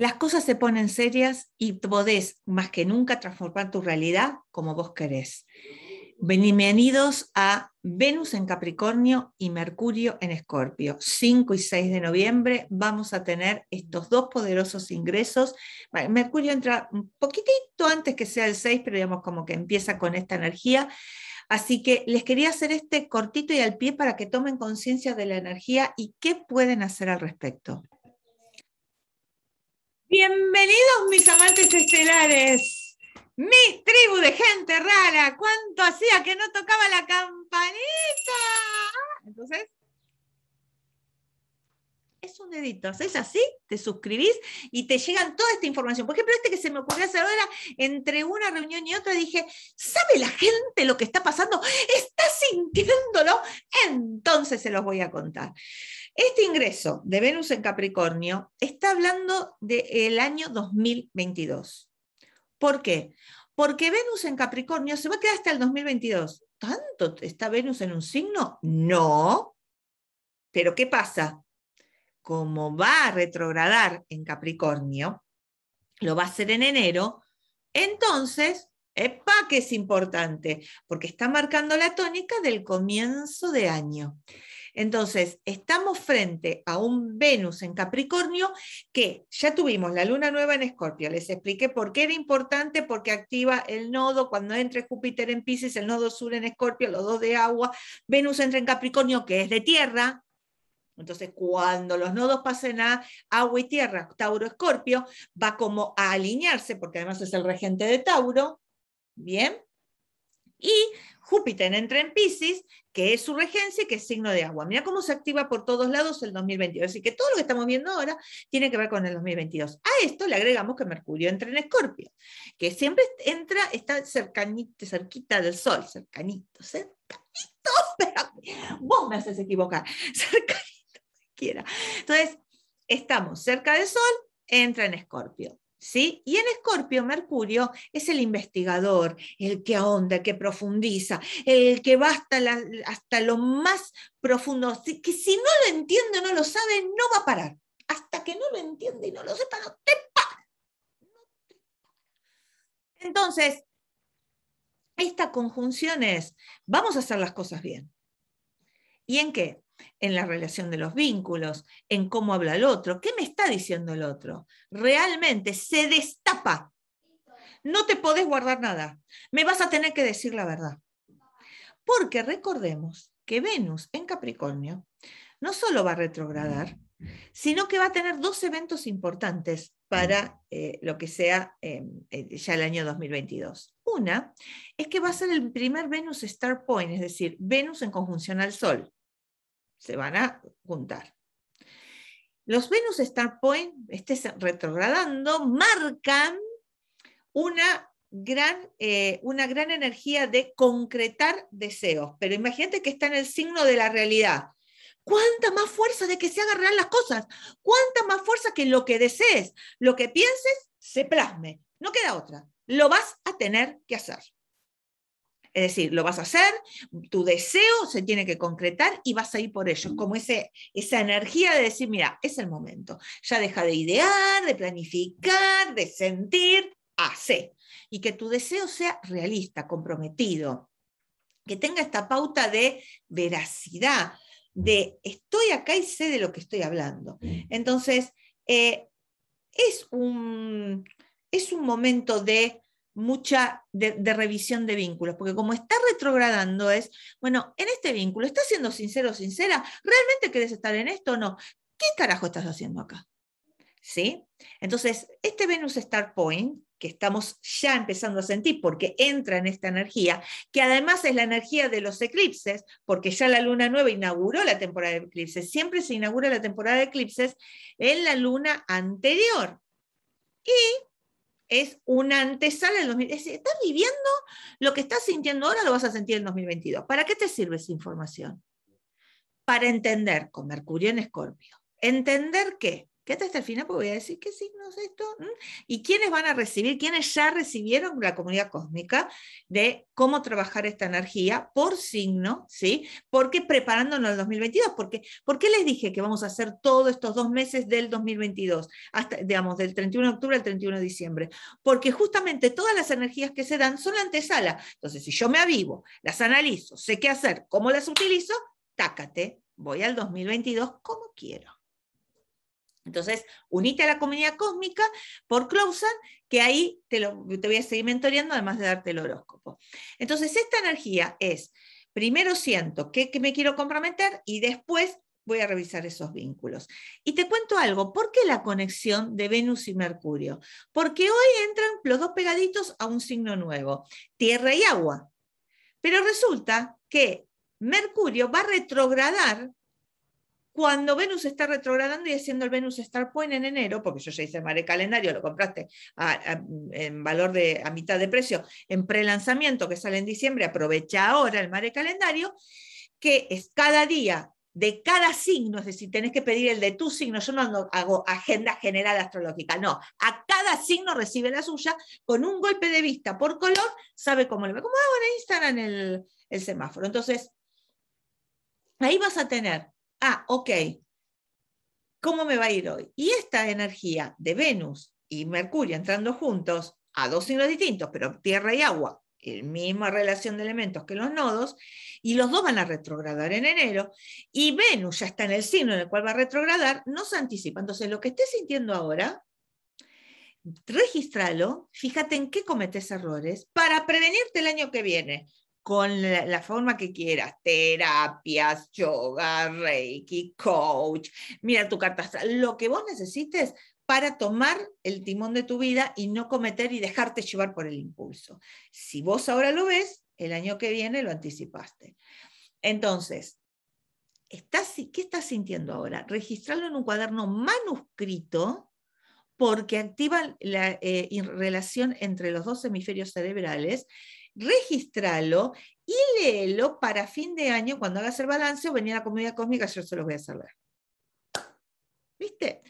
las cosas se ponen serias y podés más que nunca transformar tu realidad como vos querés. Bienvenidos a Venus en Capricornio y Mercurio en Escorpio. 5 y 6 de noviembre vamos a tener estos dos poderosos ingresos. Mercurio entra un poquitito antes que sea el 6, pero digamos como que empieza con esta energía. Así que les quería hacer este cortito y al pie para que tomen conciencia de la energía y qué pueden hacer al respecto. Bienvenidos mis amantes estelares, mi tribu de gente rara, ¿cuánto hacía que no tocaba la campanita? Entonces, es un dedito, es así, te suscribís y te llegan toda esta información. Por ejemplo, este que se me ocurrió hacer ahora, entre una reunión y otra, dije, ¿sabe la gente lo que está pasando? ¿Está sintiéndolo? Entonces se los voy a contar. Este ingreso de Venus en Capricornio está hablando del año 2022. ¿Por qué? Porque Venus en Capricornio se va a quedar hasta el 2022. ¿Tanto está Venus en un signo? No. Pero ¿qué pasa? Como va a retrogradar en Capricornio, lo va a hacer en enero, entonces, ¡epa! que es importante, porque está marcando la tónica del comienzo de año. Entonces, estamos frente a un Venus en Capricornio que ya tuvimos la luna nueva en Escorpio. Les expliqué por qué era importante, porque activa el nodo cuando entre Júpiter en Pisces, el nodo sur en Escorpio, los dos de agua. Venus entra en Capricornio, que es de tierra, entonces, cuando los nodos pasen a agua y tierra, Tauro Escorpio, va como a alinearse, porque además es el regente de Tauro, ¿bien? Y Júpiter entra en Pisces, que es su regencia y que es signo de agua. Mira cómo se activa por todos lados el 2022. Así que todo lo que estamos viendo ahora tiene que ver con el 2022. A esto le agregamos que Mercurio entra en Escorpio, que siempre entra, está cercanito, cerquita del Sol, cercanito, cercanito, pero vos me haces equivocar, cercanito quiera. Entonces, estamos cerca del Sol, entra en Escorpio. ¿Sí? Y en Escorpio, Mercurio es el investigador, el que ahonda, el que profundiza, el que va hasta, hasta lo más profundo, que si no lo entiende, no lo sabe, no va a parar. Hasta que no lo entiende y no lo sepa, no te para. Entonces, esta conjunción es, vamos a hacer las cosas bien. ¿Y en qué? en la relación de los vínculos, en cómo habla el otro, qué me está diciendo el otro. Realmente se destapa. No te podés guardar nada. Me vas a tener que decir la verdad. Porque recordemos que Venus en Capricornio no solo va a retrogradar, sino que va a tener dos eventos importantes para eh, lo que sea em, eh, ya el año 2022. Una es que va a ser el primer Venus Star Point, es decir, Venus en conjunción al Sol se van a juntar. Los Venus Star Point, este retrogradando, marcan una gran, eh, una gran energía de concretar deseos. Pero imagínate que está en el signo de la realidad. ¿Cuánta más fuerza de que se hagan real las cosas? ¿Cuánta más fuerza que lo que desees, lo que pienses, se plasme? No queda otra. Lo vas a tener que hacer. Es decir, lo vas a hacer, tu deseo se tiene que concretar y vas a ir por ello. Como ese, esa energía de decir, mira, es el momento. Ya deja de idear, de planificar, de sentir, hace. Y que tu deseo sea realista, comprometido, que tenga esta pauta de veracidad, de estoy acá y sé de lo que estoy hablando. Entonces, eh, es, un, es un momento de mucha de, revisión de vínculos, porque como está retrogradando es, bueno, en este vínculo, ¿estás siendo sincero o sincera? ¿Realmente querés estar en esto o no? ¿Qué carajo estás haciendo acá? ¿Sí? Entonces, este Venus Star Point, que estamos ya empezando a sentir porque entra en esta energía, que además es la energía de los eclipses, porque ya la luna nueva inauguró la temporada de eclipses, siempre se inaugura la temporada de eclipses en la luna anterior. Y es una antesala del 2022. estás viviendo lo que estás sintiendo ahora, lo vas a sentir en 2022. ¿Para qué te sirve esa información? Para entender con Mercurio en Escorpio. Entender qué hasta el final pues voy a decir qué signos esto. ¿Y quiénes van a recibir? ¿Quiénes ya recibieron la comunidad cósmica de cómo trabajar esta energía por signo? ¿Sí? Porque preparándonos al 2022. Porque, ¿Por qué les dije que vamos a hacer todos estos dos meses del 2022? Hasta, digamos, del 31 de octubre al 31 de diciembre. Porque justamente todas las energías que se dan son la antesala. Entonces, si yo me avivo, las analizo, sé qué hacer, cómo las utilizo, tácate, voy al 2022 como quiero. Entonces, unite a la comunidad cósmica por Clausan, que ahí te, voy a seguir mentoreando, además de darte el horóscopo. Entonces, esta energía es, primero siento que, que me quiero comprometer y después voy a revisar esos vínculos. Y te cuento algo, ¿por qué la conexión de Venus y Mercurio? Porque hoy entran los dos pegaditos a un signo nuevo, tierra y agua. Pero resulta que Mercurio va a retrogradar cuando Venus está retrogradando y haciendo el Venus Star Point en enero, porque yo ya hice el mare calendario, lo compraste en valor de a mitad de precio, en prelanzamiento que sale en diciembre, aprovecha ahora el mare calendario, que es cada día de cada signo, es decir, tenés que pedir el de tu signo, yo no hago agenda general astrológica, no, a cada signo recibe la suya, con un golpe de vista por color, sabe cómo le va, como hago en Instagram el semáforo. Entonces, ahí vas a tener ah, ok, ¿cómo me va a ir hoy? Y esta energía de Venus y Mercurio entrando juntos a dos signos distintos, pero tierra y agua, la misma relación de elementos que los nodos, y los dos van a retrogradar en enero, y Venus ya está en el signo en el cual va a retrogradar, no se anticipa. Entonces, lo que estés sintiendo ahora, registralo, fíjate en qué cometes errores para prevenirte el año que viene con la, forma que quieras, terapias, yoga, reiki, coach, mira tu carta lo que vos necesites para tomar el timón de tu vida y no cometer y dejarte llevar por el impulso. Si vos ahora lo ves, el año que viene lo anticipaste. Entonces, ¿estás, ¿qué estás sintiendo ahora? Registrarlo en un cuaderno manuscrito porque activa la eh, relación entre los dos hemisferios cerebrales registralo y léelo para fin de año cuando hagas el balance o venir a la comunidad cósmica, yo se los voy a leer. ¿Viste?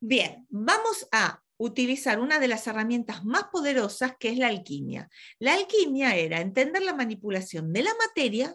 Bien, vamos a utilizar una de las herramientas más poderosas que es la alquimia. La alquimia era entender la manipulación de la materia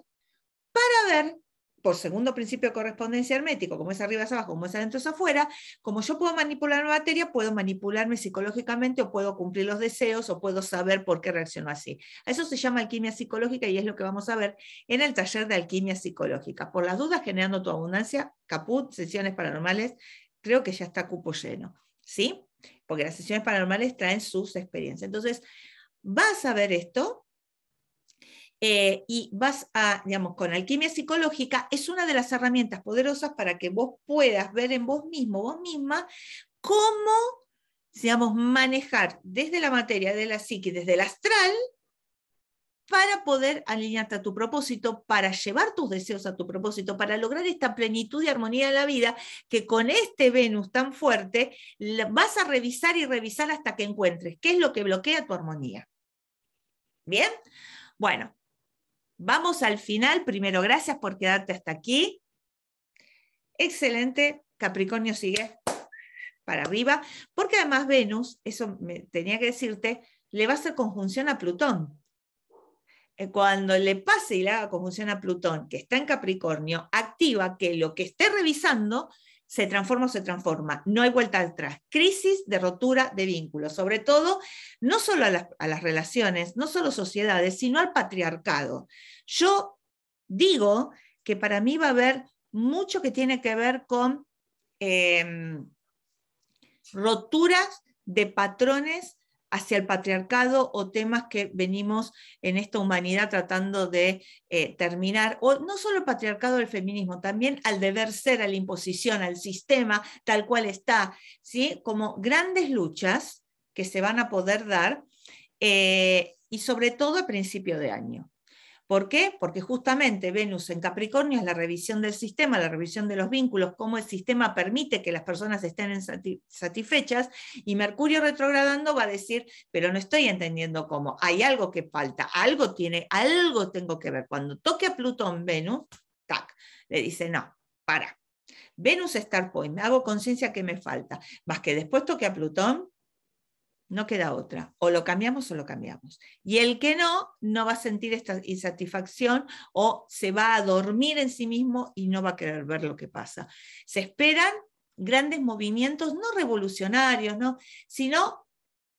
para ver por segundo principio de correspondencia hermético, como es arriba es abajo, como es adentro es afuera, como yo puedo manipular una materia, puedo manipularme psicológicamente o puedo cumplir los deseos o puedo saber por qué reacciono así. Eso se llama alquimia psicológica y es lo que vamos a ver en el taller de alquimia psicológica. Por las dudas, generando tu abundancia, caput, sesiones paranormales, creo que ya está cupo lleno, ¿sí? Porque las sesiones paranormales traen sus experiencias. Entonces, vas a ver esto, eh, y vas a, digamos, con alquimia psicológica, es una de las herramientas poderosas para que vos puedas ver en vos mismo, vos misma, cómo, digamos, manejar desde la materia de la psique, desde el astral, para poder alinearte a tu propósito, para llevar tus deseos a tu propósito, para lograr esta plenitud y armonía de la vida, que con este Venus tan fuerte vas a revisar y revisar hasta que encuentres qué es lo que bloquea tu armonía. ¿Bien? Bueno, Vamos al final. Primero, gracias por quedarte hasta aquí. Excelente. Capricornio sigue para arriba, porque además Venus, eso me tenía que decirte, le va a hacer conjunción a Plutón. Eh, cuando le pase y le haga conjunción a Plutón, que está en Capricornio, activa que lo que esté revisando se transforma o se transforma. No hay vuelta atrás. Crisis de rotura de vínculos, sobre todo, no solo a las, relaciones, no solo sociedades, sino al patriarcado. Yo digo que para mí va a haber mucho que tiene que ver con em, roturas de patrones hacia el patriarcado o temas que venimos en esta humanidad tratando de eh, terminar, o no solo el patriarcado del feminismo, también al deber ser, a la imposición, al sistema tal cual está, ¿sí? como grandes luchas que se van a poder dar eh, y sobre todo a principio de año. ¿Por qué? Porque justamente Venus en Capricornio es la revisión del sistema, la revisión de los vínculos, cómo el sistema permite que las personas estén satisfechas, y Mercurio retrogradando va a decir, pero no estoy entendiendo cómo, hay algo que falta, algo tiene, algo tengo que ver. Cuando toque a Plutón Venus, tac, le dice, no, para. Venus Star Point, me hago conciencia que me falta, más que después toque a Plutón, no queda otra. O lo cambiamos o lo cambiamos. Y el que no, no va a sentir esta insatisfacción o se va a dormir en sí mismo y no va a querer ver lo que pasa. Se esperan grandes movimientos, no revolucionarios, ¿no? sino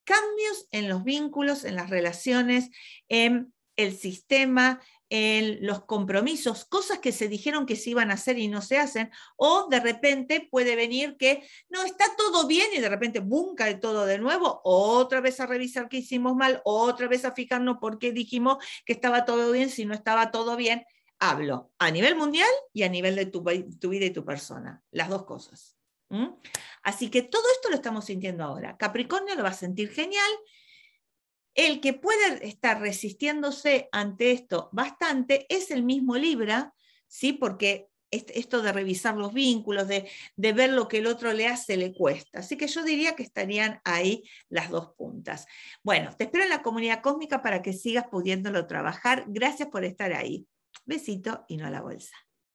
cambios en los vínculos, en las relaciones, en el sistema, en los compromisos, cosas que se dijeron que se iban a hacer y no se hacen, o de repente puede venir que no está todo bien y de repente bunca de todo de nuevo, otra vez a revisar qué hicimos mal, otra vez a fijarnos por qué dijimos que estaba todo bien si no estaba todo bien. Hablo a nivel mundial y a nivel de tu, vida y tu persona, las dos cosas. Así que todo esto lo estamos sintiendo ahora. Capricornio lo va a sentir genial el que puede estar resistiéndose ante esto bastante es el mismo Libra, ¿sí? porque esto de revisar los vínculos, de, de, ver lo que el otro le hace, le cuesta. Así que yo diría que estarían ahí las dos puntas. Bueno, te espero en la comunidad cósmica para que sigas pudiéndolo trabajar. Gracias por estar ahí. Besito y no a la bolsa.